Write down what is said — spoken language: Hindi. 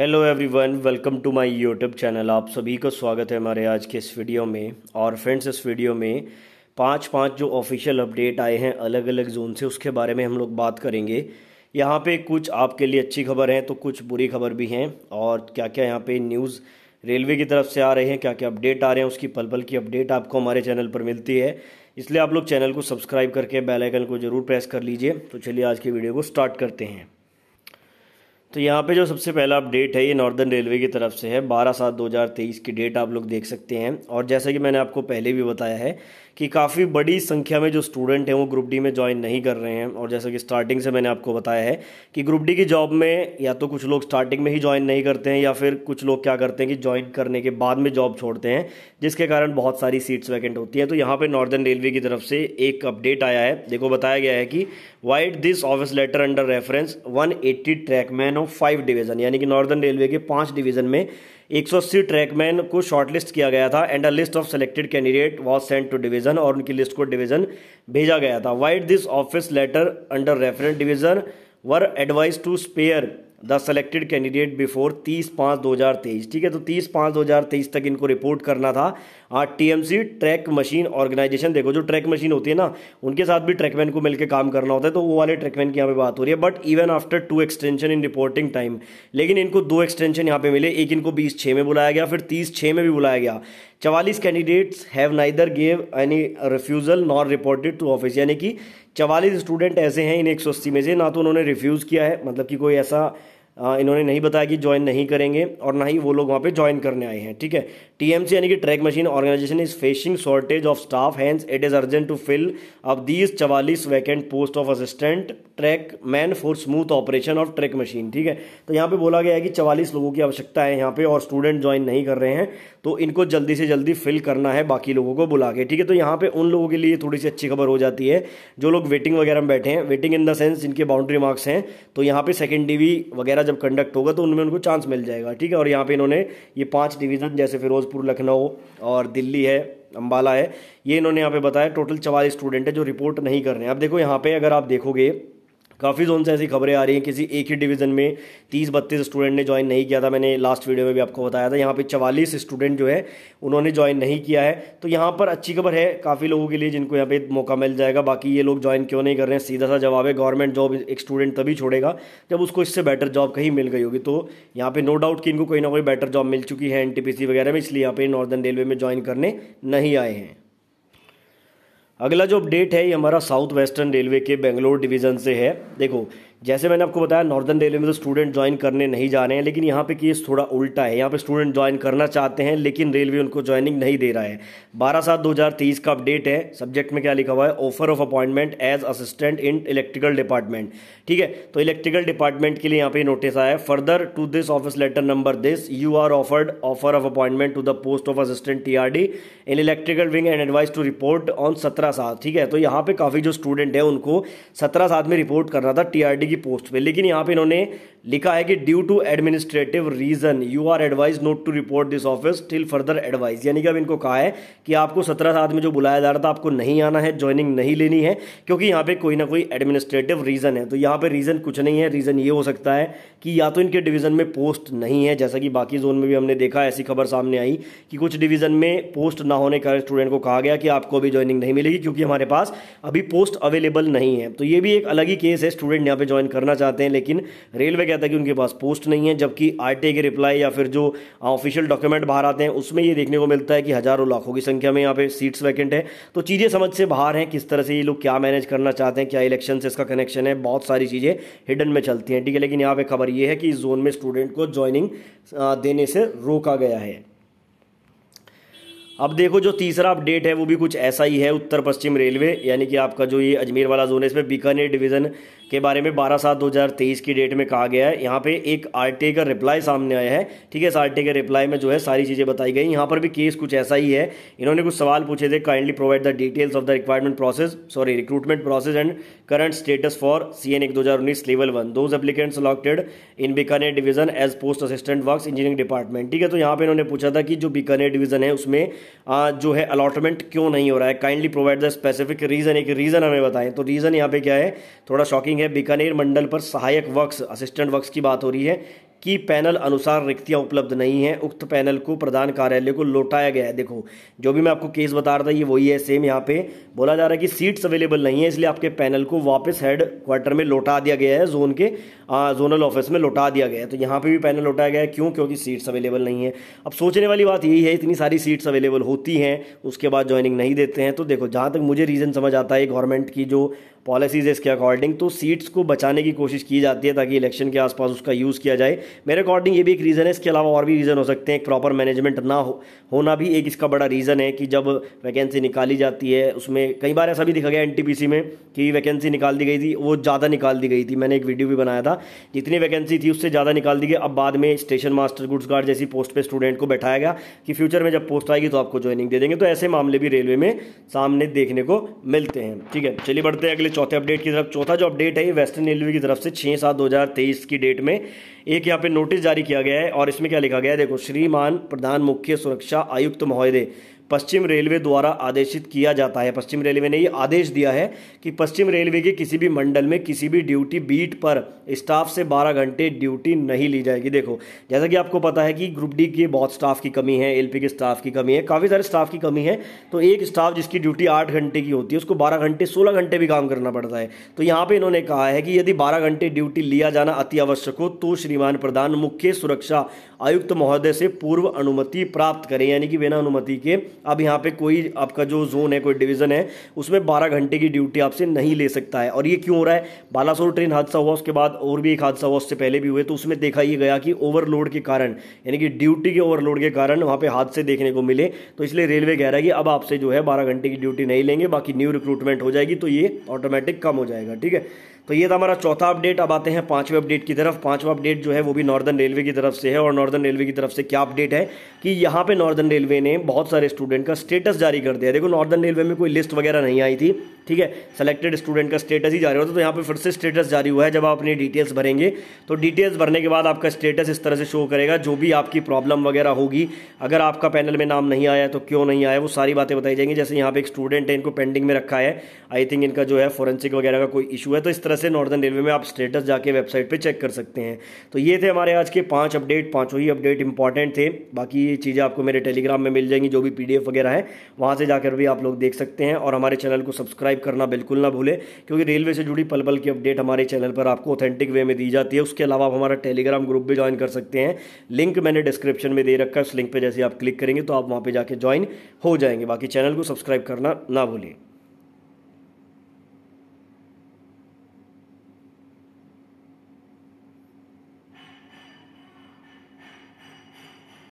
hello everyone welcome to my YouTube channel आप सभी का स्वागत है हमारे आज के इस वीडियो में और फ्रेंड्स इस वीडियो में पांच पांच जो ऑफिशियल अपडेट आए हैं अलग अलग जोन से उसके बारे में हम लोग बात करेंगे यहाँ पे कुछ आपके लिए अच्छी खबर है तो कुछ बुरी खबर भी हैं और क्या क्या यहाँ पे न्यूज़ रेलवे की तरफ से आ रहे हैं क्या क्या अपडेट आ रहे हैं उसकी पल पल की अपडेट आपको हमारे चैनल पर मिलती है इसलिए आप लोग चैनल को सब्सक्राइब करके बेलाइकन को ज़रूर प्रेस कर लीजिए तो चलिए आज की वीडियो को स्टार्ट करते हैं तो यहाँ पे जो सबसे पहला अपडेट है ये नॉर्दर्न रेलवे की तरफ से है 12 सात 2023 की डेट आप लोग देख सकते हैं और जैसा कि मैंने आपको पहले भी बताया है कि काफ़ी बड़ी संख्या में जो स्टूडेंट हैं वो ग्रुप डी में ज्वाइन नहीं कर रहे हैं और जैसा कि स्टार्टिंग से मैंने आपको बताया है कि ग्रुप डी की जॉब में या तो कुछ लोग स्टार्टिंग में ही ज्वाइन नहीं करते हैं या फिर कुछ लोग क्या करते हैं कि ज्वाइन करने के बाद में जॉब छोड़ते हैं जिसके कारण बहुत सारी सीट्स वैकेंट होती हैं तो यहाँ पर नॉर्दर्न रेलवे की तरफ से एक अपडेट आया है देखो बताया गया है कि vide this office letter under reference one track man of five division यानी कि नॉर्दर्न रेलवे के पांच डिवीजन में 180 ट्रैकमैन को शॉर्टलिस्ट किया गया था and a list of selected candidate was sent to division और उनकी लिस्ट को डिवीजन भेजा गया था vide this office letter under reference division were advise to spare the selected candidate before 30 पाँच 2023 ठीक है तो 30 पाँच 2023 तक इनको रिपोर्ट करना था आज टीएमसी ट्रैक मशीन ऑर्गेनाइजेशन देखो जो ट्रैक मशीन होती है ना उनके साथ भी ट्रैकमैन को मिलकर काम करना होता है तो वो वाले ट्रैकमैन की यहाँ पे बात हो रही है but even after two extension in reporting time लेकिन इनको दो एक्सटेंशन यहाँ पे मिले एक इनको बीस छः में बुलाया गया फिर तीस छः में भी बुलाया गया चवालीस candidates have neither gave any refusal nor reported to office यानी कि चवालीस स्टूडेंट ऐसे हैं इन एक में से ना तो उन्होंने रिफ्यूज़ किया है मतलब कि कोई ऐसा इन्होंने नहीं बताया कि ज्वाइन नहीं करेंगे और ना ही वो लोग वहाँ पे ज्वाइन करने आए हैं ठीक है टीएमसी यानी कि track machine organisation is facing shortage of staff hands it is urgent to fill up these चवालीस vacant post of assistant track man for smooth operation of track machine ठीक है तो यहाँ पे बोला गया है कि चवालीस लोगों की आवश्यकता है यहाँ पे और स्टूडेंट ज्वाइन नहीं कर रहे हैं तो इनको जल्दी से जल्दी फिल करना है बाकी लोगों को बुला के ठीक है तो यहाँ पे उन लोगों के लिए थोड़ी सी अच्छी खबर हो जाती है जो लोग वेटिंग वगैरह में बैठे हैं वेटिंग इन द सेंस जिनके बाउंड्री मार्क्स हैं तो यहाँ पे सेकेंड डीवी वगैरह वगैरह जब कंडक्ट होगा तो उनमें उनको चांस मिल जाएगा ठीक है और यहाँ पे इन्होंने ये पांच डिवीज़न जैसे फिरोजपुर लखनऊ और दिल्ली है अम्बाला है ये इन्होंने यहाँ पे बताया टोटल चवालीस स्टूडेंट है जो रिपोर्ट नहीं कर रहे हैं अब देखो यहाँ पे अगर आप देखोगे काफ़ी जोन से ऐसी खबरें आ रही हैं किसी एक ही डिवीज़न में तीस बत्तीस स्टूडेंट ने ज्वाइन नहीं किया था मैंने लास्ट वीडियो में भी आपको बताया था यहाँ पे चवालीस स्टूडेंट जो है उन्होंने ज्वाइन नहीं किया है तो यहाँ पर अच्छी खबर है काफ़ी लोगों के लिए जिनको यहाँ पे मौका मिल जाएगा बाकी ये लोग ज्वाइन क्यों नहीं कर रहे हैं सीधा सा जवाब है गवर्नमेंट जॉब एक स्टूडेंट तभी छोड़ेगा जब उसको इससे बेटर जॉब कहीं मिल गई होगी तो यहाँ पर नो डाउट कि इनको कोई ना कोई बेटर जॉब मिल चुकी है एन वगैरह में इसलिए यहाँ पर नॉर्दर्न रेलवे में ज्वाइन करने नहीं आए हैं अगला जो अपडेट है ये हमारा साउथ वेस्टर्न रेलवे के बेंगलोर डिवीज़न से है देखो जैसे मैंने आपको बताया नॉर्दर्न रेलवे में तो स्टूडेंट ज्वाइन करने नहीं जा रहे हैं लेकिन यहाँ पे केस थोड़ा उल्टा है यहाँ पे स्टूडेंट ज्वाइन करना चाहते हैं लेकिन रेलवे उनको ज्वाइनिंग नहीं दे रहा है 12 सात 2023 का अपडेट है सब्जेक्ट में क्या लिखा हुआ है offer of appointment as assistant in electrical department ठीक है तो इलेक्ट्रिकल डिपार्टमेंट के लिए यहाँ पे नोटिस आया है further to this office letter number this you are offered offer of appointment to the post of assistant T in electrical wing and advise to report on सत्रह सात ठीक है तो यहाँ पे काफ़ी जो स्टूडेंट है उनको सत्रह सात में रिपोर्ट करना था टी की पोस्ट पे लेकिन यहाँ पे इन्होंने लिखा है कि due to administrative reason you are advise not to report this office till further advise यानी कि अब इनको कहा है कि आपको सत्रह साल में जो बुलाया जा रहा था आपको नहीं आना है ज्वाइनिंग नहीं लेनी है क्योंकि यहाँ पे कोई ना कोई एडमिनिस्ट्रेटिव रीजन है तो यहाँ पे रीजन कुछ नहीं है रीजन ये हो सकता है कि या तो इनके डिवीजन में पोस्ट नहीं है जैसा कि बाकी जोन में भी हमने देखा ऐसी खबर सामने आई कि कुछ डिवीजन में पोस्ट ना होने का स्टूडेंट को कहा गया कि आपको अभी ज्वाइनिंग नहीं मिलेगी क्योंकि हमारे पास अभी पोस्ट अवेलेबल नहीं है तो ये भी एक अलग ही केस है स्टूडेंट यहाँ पे ज्वाइन ज्वाइन करना चाहते हैं लेकिन रेलवे कहता है कि उनके पास पोस्ट नहीं है जबकि आर के रिप्लाई या फिर जो ऑफिशियल डॉक्यूमेंट बाहर आते हैं उसमें ये देखने को मिलता है कि हज़ारों लाखों की संख्या में यहाँ पे सीट्स वैकेंट है तो चीज़ें समझ से बाहर हैं किस तरह से ये लोग क्या मैनेज करना चाहते हैं क्या इलेक्शन से इसका कनेक्शन है बहुत सारी चीज़ें हिडन में चलती हैं ठीक है लेकिन यहाँ पर खबर ये है कि इस जोन में स्टूडेंट को ज्वाइनिंग देने से रोका गया है अब देखो जो तीसरा अपडेट है वो भी कुछ ऐसा ही है उत्तर पश्चिम रेलवे यानी कि आपका जो ये अजमेर वाला जोन है इसमें बीकानेर डिवीज़न के बारे में बारह सात दो हज़ार तेईस की डेट में कहा गया है यहाँ पे एक आर का रिप्लाई सामने आया है ठीक है इस आर के रिप्लाई में जो है सारी चीज़ें बताई गई यहाँ पर भी केस कुछ ऐसा ही है इन्होंने कुछ सवाल पूछे थे kindly provide the details of the requirement process sorry recruitment process and current status for C N एक दो हज़ार उन्नीस level one those applicant selected in Bikaner division as post assistant work engineering department ठीक है तो यहाँ पर इन्होंने पूछा था कि जो बीकानेर डिवीजन है उसमें आ, जो है अलॉटमेंट क्यों नहीं हो रहा है kindly provide the specific reason एक रीज़न हमें बताएं तो रीज़न यहाँ पे क्या है थोड़ा शॉकिंग है बीकानेर मंडल पर सहायक वक्स असिस्टेंट वक्स की बात हो रही है कि पैनल अनुसार रिक्तियां उपलब्ध नहीं हैं उक्त पैनल को प्रधान कार्यालय को लौटाया गया है देखो जो भी मैं आपको केस बता रहा था ये वही है सेम यहाँ पे बोला जा रहा है कि सीट्स अवेलेबल नहीं है इसलिए आपके पैनल को वापस हेड क्वार्टर में लौटा दिया गया है जोन के आ, जोनल ऑफिस में लौटा दिया गया है तो यहाँ पर भी पैनल लौटाया गया है क्यों क्योंकि सीट्स अवेलेबल नहीं है अब सोचने वाली बात यही है इतनी सारी सीट्स अवेलेबल होती हैं उसके बाद ज्वाइनिंग नहीं देते हैं तो देखो जहाँ तक मुझे रीज़न समझ आता है गवर्नमेंट की जो पॉलिसीज़ है इसके अकॉर्डिंग तो सीट्स को बचाने की कोशिश की जाती है ताकि इलेक्शन के आसपास उसका यूज़ किया जाए मेरे अकॉर्डिंग ये भी एक रीज़न है इसके अलावा और भी रीज़न हो सकते हैं एक प्रॉपर मैनेजमेंट ना हो होना भी एक इसका बड़ा रीज़न है कि जब वैकेंसी निकाली जाती है उसमें कई बार ऐसा भी दिखा गया एन में कि वैकेंसी निकाल दी गई थी वो ज़्यादा निकाल दी गई थी मैंने एक वीडियो भी बनाया था जितनी वैकेंसी थी उससे ज़्यादा निकाल दी गई अब बाद में स्टेशन मास्टर गुड्स गार्ड जैसी पोस्ट पर स्टूडेंट को बैठाया गया कि फ्यूचर में जब पोस्ट आएगी तो आपको ज्वाइनिंग दे देंगे तो ऐसे मामले भी रेलवे में सामने देखने को मिलते हैं ठीक है चलिए बढ़ते हैं अगले चौथे अपडेट की तरफ चौथा जो अपडेट है ये वेस्टर्न रेलवे की तरफ से छः सात दो हज़ार तेईस की डेट में एक यहाँ पे नोटिस जारी किया गया है और इसमें क्या लिखा गया है देखो श्रीमान प्रधान मुख्य सुरक्षा आयुक्त महोदय पश्चिम रेलवे द्वारा आदेशित किया जाता है पश्चिम रेलवे ने ये आदेश दिया है कि पश्चिम रेलवे के किसी भी मंडल में किसी भी ड्यूटी बीट पर स्टाफ से 12 घंटे ड्यूटी नहीं ली जाएगी देखो जैसा कि आपको पता है कि ग्रुप डी के बहुत स्टाफ की कमी है एल के स्टाफ की कमी है काफ़ी सारे स्टाफ की कमी है तो एक स्टाफ जिसकी ड्यूटी आठ घंटे की होती है उसको बारह घंटे सोलह घंटे भी काम करना पड़ता है तो यहाँ पर इन्होंने कहा है कि यदि बारह घंटे ड्यूटी लिया जाना अति आवश्यक हो तो श्रीमान प्रधान मुख्य सुरक्षा आयुक्त महोदय से पूर्व अनुमति प्राप्त करें यानी कि बिना अनुमति के अब यहाँ पे कोई आपका जो जोन है कोई डिवीज़न है उसमें बारह घंटे की ड्यूटी आपसे नहीं ले सकता है और ये क्यों हो रहा है बालासोर ट्रेन हादसा हुआ उसके बाद और भी एक हादसा हुआ उससे पहले भी हुए तो उसमें देखा ये गया कि ओवरलोड के कारण यानी कि ड्यूटी के ओवरलोड के कारण वहाँ पर हादसे देखने को मिले तो इसलिए रेलवे कह रहा है कि अब आपसे जो है बारह घंटे की ड्यूटी नहीं लेंगे बाकी न्यू रिक्रूटमेंट हो जाएगी तो ये ऑटोमेटिक कम हो जाएगा ठीक है तो ये था हमारा चौथा अपडेट अब आते हैं पांचवें अपडेट की तरफ पांचवा अपडेट जो है वो भी नॉर्दर्न रेलवे की तरफ से है और नॉर्दर्न रेलवे की तरफ से क्या अपडेट है कि यहाँ पे नॉर्दर्न रेलवे ने बहुत सारे स्टूडेंट का स्टेटस जारी कर दिया देखो नॉर्दर्न रेलवे में कोई लिस्ट वगैरह नहीं आई थी ठीक है सेलेक्टेड स्टूडेंट का स्टेटस ही जारी होता है तो यहाँ पर फिर से स्टेटस जारी हुआ है जब आप अपनी डिटेल्स भरेंगे तो डिटेल्स भरने के बाद आपका स्टेटस इस तरह से शो करेगा जो भी आपकी प्रॉब्लम वगैरह होगी अगर आपका पैनल में नाम नहीं आया तो क्यों नहीं आया वो सारी बातें बताई जाएंगी जैसे यहाँ पर एक स्टूडेंट है इनको पेंडिंग में रखा है आई थिंक इनका जो है फोरेंसिक वगैरह का कोई इशू है तो इस तरह से नॉर्दर्न रेलवे में आप स्टेटस जाके वेबसाइट पे चेक कर सकते हैं तो ये थे हमारे आज के पांच अपडेट पांचों ही अपडेट इंपॉर्टेंट थे बाकी ये चीज़ें आपको मेरे टेलीग्राम में मिल जाएंगी जो भी पीडीएफ वगैरह है वहाँ से जाकर भी आप लोग देख सकते हैं और हमारे चैनल को सब्सक्राइब करना बिल्कुल ना भूलें क्योंकि रेलवे से जुड़ी पल पल की अपडेट हमारे चैनल पर आपको ऑथेंटिक वे में दी जाती है उसके अलावा आप हमारा टेलीग्राम ग्रुप भी ज्वाइन कर सकते हैं लिंक मैंने डिस्क्रिप्शन में दे रखा है उस लिंक पर जैसे आप क्लिक करेंगे तो आप वहाँ पर जाकर ज्वाइन हो जाएंगे बाकी चैनल को सब्सक्राइब करना ना भूलें